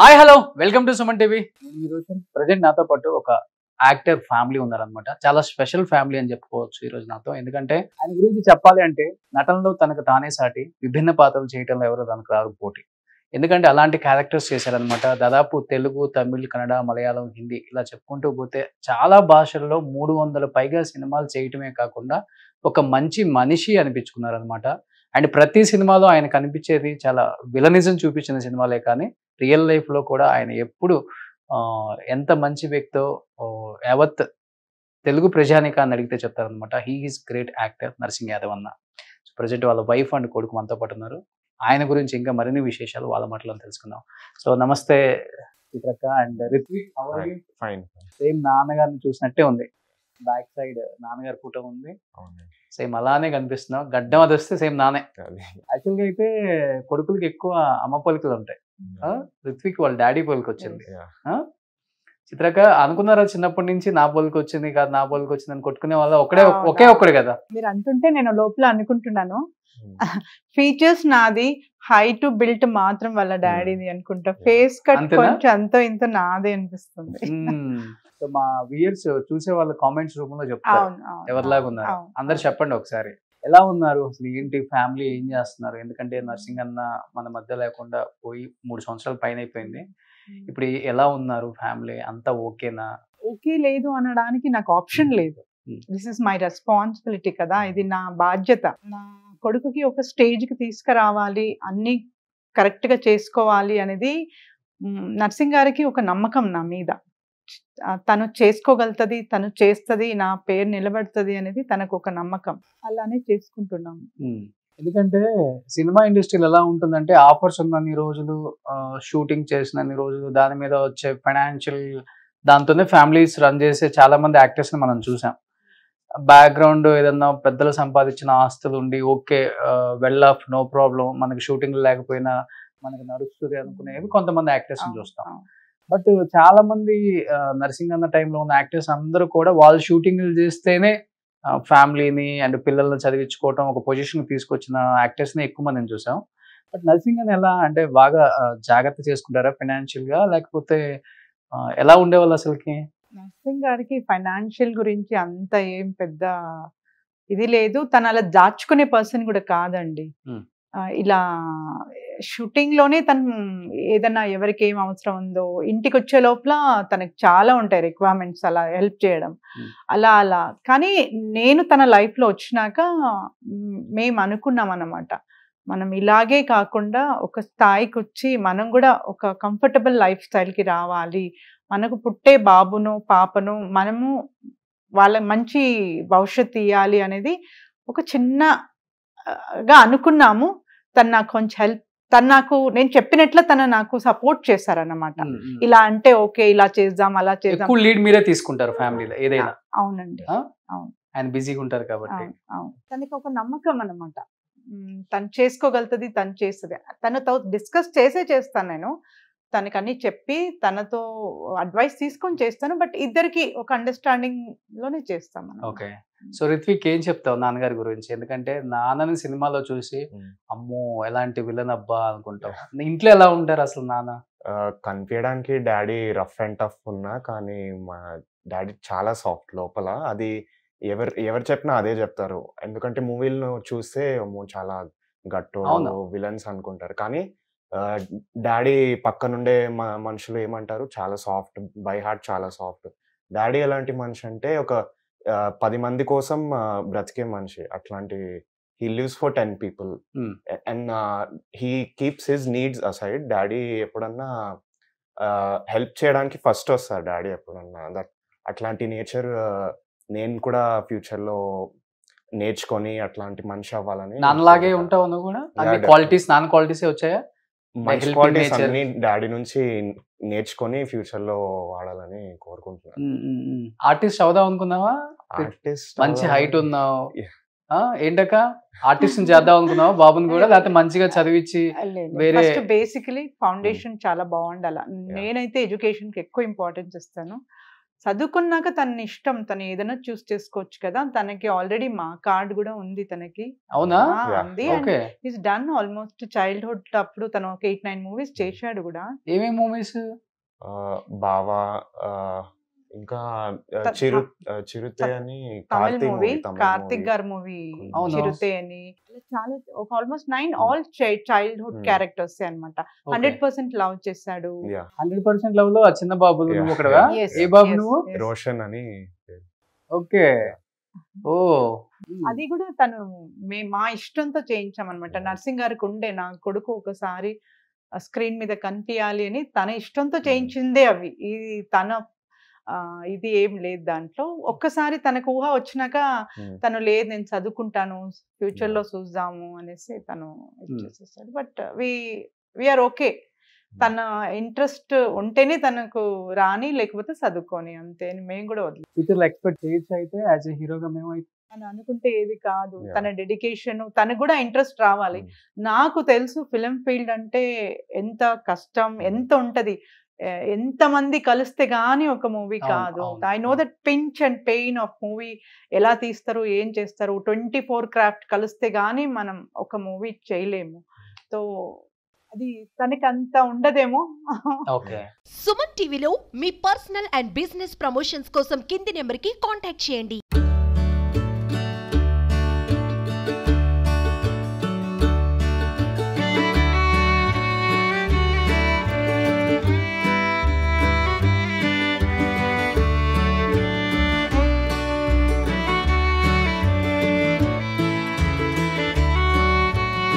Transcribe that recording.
Hi hello welcome to Suman TV ఈరోజు present నాతో పాటు ఒక యాక్టర్ ఫ్యామిలీ ఉన్నారనమాట చాలా స్పెషల్ ఫ్యామిలీ అని చెప్పుకోవచ్చు ఈ రోజు నాతో ఎందుకంటే ఆయన గురించి చెప్పాలి అంటే నటనలో తనకు తానే సాటి విభిన్న పాత్రలు చేయటంలో ఎవరో తనకు రాదు పోటీ ఎందుకంటే అలాంటి క్యారెక్టర్స్ చేశారనమాట దాదాపు తెలుగు తమిళ్ కన్నడ మలయాళం హిందీ ఇలా చెప్పుకుంటూ పోతే చాలా భాషల్లో మూడు వందల పైగా సినిమాలు చేయటమే కాకుండా ఒక మంచి మనిషి అనిపించుకున్నారనమాట అండ్ ప్రతి సినిమాలో ఆయన కనిపించేది చాలా విలనిజం చూపించిన సినిమాలే కానీ రియల్ లైఫ్లో కూడా ఆయన ఎప్పుడు ఎంత మంచి వ్యక్తో యావత్ తెలుగు అని అడిగితే చెప్తారనమాట he is great actor Narsing Yadav అన్న ప్రజెంట్ వాళ్ళ వైఫ్ అండ్ కొడుకు మనతో పాటు ఉన్నారు ఆయన గురించి ఇంకా మరిన్ని విశేషాలు వాళ్ళ మాటలో తెలుసుకుందాం సో నమస్తే చిత్రక్క అండ్ రిత్విక్ ఫైన్ సేమ్ నాన్నగారిని చూసినట్టే ఉంది బ్యాక్ సైడ్ నాన్నగారి ఫోటో ఉంది సేమ్ అలానే కనిపిస్తున్నావు గడ్డం అది వస్తే సేమ్ నానే యాక్చువల్గా అయితే కొడుకులకి ఎక్కువ అమ్మ పలుకులు ఉంటాయి రిత్విక్ వాళ్ళ డాడీ పోలికి వచ్చింది చిత్రక అనుకున్నారా చిన్నప్పటి నుంచి నా పోలికి వచ్చింది కాదు నా పోలికి వచ్చింది అని కొట్టుకునే వాళ్ళ ఒకడే ఒకే ఒక్కడు కదా మీరు అంటుంటే నేను లోపల అనుకుంటున్నాను ఫీచర్స్ hmm. నాది హై టు బిల్ట్ మాత్రం వాళ్ళ hmm. డాడీ అనుకుంటా ఫేస్ కట్ కొంచెం అంత ఇంత నాదే అనిపిస్తుంది hmm. మా వియర్స్ చూసే వాళ్ళ కామెంట్స్ రూపంలో చెప్తారు ఎవరిలాగా ఉన్నారు అందరు చెప్పండి ఒకసారి ఎలా ఉన్నారు అసలు ఏంటి ఫ్యామిలీ ఏం చేస్తున్నారు ఎందుకంటే నర్సింగ్ అన్న మన మధ్య లేకుండా పోయి మూడు సంవత్సరాల పైన అయిపోయింది ఇప్పుడు ఎలా ఉన్నారు ఫ్యామిలీ అంతా ఓకేనా ఓకే లేదు అనడానికి నాకు ఆప్షన్ లేదు దిస్ ఇస్ మై రెస్పాన్సిబిలిటీ కదా ఇది నా బాధ్యత నా కొడుకుకి ఒక స్టేజ్కి తీసుకురావాలి అన్ని కరెక్ట్గా చేసుకోవాలి అనేది నర్సింగ్ గారికి ఒక నమ్మకం నా మీద తను చేసుకోగలుగుతుంది తను చేస్తుంది నా పేరు నిలబడుతుంది అనేది తనకు ఒక నమ్మకం అలానే చేసుకుంటున్నాము ఎందుకంటే సినిమా ఇండస్ట్రీలో ఎలా ఉంటుందంటే ఆఫర్స్ ఉన్నన్ని రోజులు షూటింగ్ చేసినన్ని రోజులు దాని మీద వచ్చే ఫైనాన్షియల్ దాంతోనే ఫ్యామిలీస్ రన్ చేసే చాలా మంది యాక్టర్స్ని మనం చూసాం బ్యాక్గ్రౌండ్ ఏదన్నా పెద్దలు సంపాదించిన ఆస్తులు ఉండి okay well off no problem మనకి షూటింగ్ లేకపోయినా మనకి నడుస్తుంది అనుకునేవి కొంతమంది యాక్టర్స్ని చూస్తాం బట్ చాలా మంది నర్సింగ్ అన్న టైంలో ఉన్న యాక్టర్స్ అందరూ కూడా వాళ్ళు షూటింగ్లు చేస్తేనే ఫ్యామిలీని అండ్ పిల్లల్ని చదివించుకోవటం ఒక పొజిషన్ తీసుకొచ్చిన యాక్టర్స్ని ఎక్కువ మందిని చూసాం బట్ నర్సింగ్ అని ఎలా అంటే బాగా జాగ్రత్త చేసుకుంటారా ఫైనాన్షియల్గా లేకపోతే ఎలా ఉండేవాళ్ళు అసలుకి నర్సింగ్ గారికి ఫైనాన్షియల్ గురించి అంత ఏం పెద్ద ఇది లేదు తను అలా దాచుకునే పర్సన్ కూడా కాదండి ఇలా షూటింగ్లోనే తను ఏదన్నా ఎవరికి ఏం అవసరం ఉందో ఇంటికి వచ్చే లోపల తనకు చాలా ఉంటాయి రిక్వైర్మెంట్స్ అలా హెల్ప్ చేయడం అలా అలా కానీ నేను తన లైఫ్లో వచ్చినాక మేము అనుకున్నాం అన్నమాట మనం ఇలాగే కాకుండా ఒక స్థాయికి వచ్చి మనం కూడా ఒక కంఫర్టబుల్ లైఫ్ స్టైల్కి రావాలి మనకు పుట్టే బాబును పాపను మనము వాళ్ళ మంచి భవిష్యత్తు ఇయ్యాలి అనేది ఒక చిన్నగా అనుకున్నాము తను నాకు కొంచెం హెల్ప్ తను నాకు నేను చెప్పినట్లు తను నాకు సపోర్ట్ చేశారన్నమాట ఇలా అంటే ఓకే ఇలా చేద్దాం అలా చేద్దాం లీడ్ మీరే తీసుకుంటారు ఫ్యామిలీలో ఏదైనా అవునండి అవును ఆయన బిజీగా ఉంటారు కాబట్టి అవును తనకి ఒక నమ్మకం అనమాట తను చేసుకోగలుగుతుంది తను చేస్తుంది తనతో డిస్కస్ చేసే చేస్తాను నేను తనకు అన్ని చెప్పి తనతో అడ్వైస్ తీసుకొని చేస్తాను బట్ ఇద్దరికి ఒక అండర్స్టాండింగ్ లోనే చేస్తాం ఓకే సో రిత్విక్ ఏం చెప్తావు నాన్నగారి గురించి ఎందుకంటే నాన్నని సినిమాలో చూసి అమ్మో ఎలాంటి విలన్ అబ్బా అనుకుంటావు ఇంట్లో ఎలా ఉంటారు అసలు నాన్న కనిపించడానికి డాడీ రఫ్ అండ్ టఫ్ ఉన్నా కానీ మా డాడీ చాలా సాఫ్ట్ లోపల అది ఎవరు ఎవరు చెప్పినా అదే చెప్తారు ఎందుకంటే మూవీలను చూస్తే చాలా గట్టు విలన్స్ అనుకుంటారు కానీ డాడీ పక్కనుండే మనుషులు ఏమంటారు చాలా సాఫ్ట్ బై హార్ట్ చాలా సాఫ్ట్ డాడీ ఎలాంటి మనిషి అంటే ఒక పది మంది కోసం బ్రతికే మనిషి అట్లాంటి he lives for ten people and he keeps his needs aside daddy ఎప్పుడన్నా హెల్ప్ చేయడానికి ఫస్ట్ వస్తారు డాడీ ఎప్పుడన్నా దట్ అట్లాంటి నేచర్ నేను కూడా ఫ్యూచర్లో నేర్చుకొని అట్లాంటి మనిషి అవ్వాలని నాన్నలాగే ఉంటావు నువ్వు కూడా క్వాలిటీస్ నాన్న క్వాలిటీస్ వచ్చాయా మంచి క్వాలిటీస్ అన్ని డాడీ నుంచి నేర్చుకొని ఫ్యూచర్లో వాడాలని కోరుకుంటున్నాను ఆర్టిస్ట్ అవుదాం అనుకున్నావా మంచి హైట్ ఉన్నావు ఏంటక్క ఆర్టిస్ట్ చేద్దాం అనుకున్నావు బాబుని కూడా లేకపోతే మంచిగా చదివించి వేరే బేసికలీ ఫౌండేషన్ hmm. చాలా బాగుండాల నేనైతే ఎడ్యుకేషన్ కి ఎక్కువ ఇంపార్టెన్స్ ఇస్తాను చదువుకున్నాక తన ఇష్టం తను ఏదైనా చూస్ చేసుకోవచ్చు కదా తనకి ఆల్రెడీ మా కార్డ్ కూడా ఉంది తనకి అవునా is done almost childhood అప్పుడు తను ఒక ఎయిట్ నైన్ మూవీస్ చేశాడు కూడా ఏమేమి మూవీస్ బావా ఇంకా చిరు చిరుతే అని కార్తీక్ మూవీ కార్తిక్ గారి మూవీ చిరుతే అని చాలా ఒక almost nine all childhood characters అనమాట హండ్రెడ్ పర్సెంట్ లవ్ చేశాడు హండ్రెడ్ పర్సెంట్ లవ్ లో ఆ చిన్న బాబు ఏ బాబు నువ్వు రోషన్ అని ఓకే ఓ అది కూడా తను మే మా ఇష్టంతో చేయించామన్నమాట నర్సింగ్ గారికి ఉండే నా కొడుకు ఒకసారి స్క్రీన్ మీద కనిపించాలి అని తన ఇష్టంతో చేయించిందే అవి ఇది తన ఇది ఏం లేదు దాంట్లో ఒక్కసారి తనకు ఊహ వచ్చినాక తను లేదు నేను చదువుకుంటాను ఫ్యూచర్ లో చూద్దాము అనేసి తను చేసేస్తాడు బట్ వి వీఆర్ ఓకే తన ఇంట్రెస్ట్ ఉంటేనే తనకు రాని లేకపోతే చదువుకొని అంతే మేము కూడా వదిలేదు ఎక్స్పెక్ట్ చేయొచ్చు అయితే యాజ్ ఎ హీరోగా మేము అని అనుకుంటే ఏది కాదు తన డెడికేషన్ తనకు కూడా ఇంట్రెస్ట్ రావాలి నాకు తెలుసు ఫిలిం ఫీల్డ్ అంటే ఎంత కష్టం ఎంత ఉంటది ఎంతమంది కలిస్తే గానీ ఒక మూవీ కాదు I know that pinch and pain of movie ఎలా తీస్తారు ఏం చేస్తారు ట్వంటీ ఫోర్ క్రాఫ్ట్ కలిస్తే గానీ మనం ఒక మూవీ చేయలేము సో అది తనకి అంత ఉండదేమో సుమన్ టీవీలో మీ పర్సనల్ అండ్ బిజినెస్ ప్రమోషన్స్ కోసం కింది నెంబర్ కి కాంటాక్ట్ చేయండి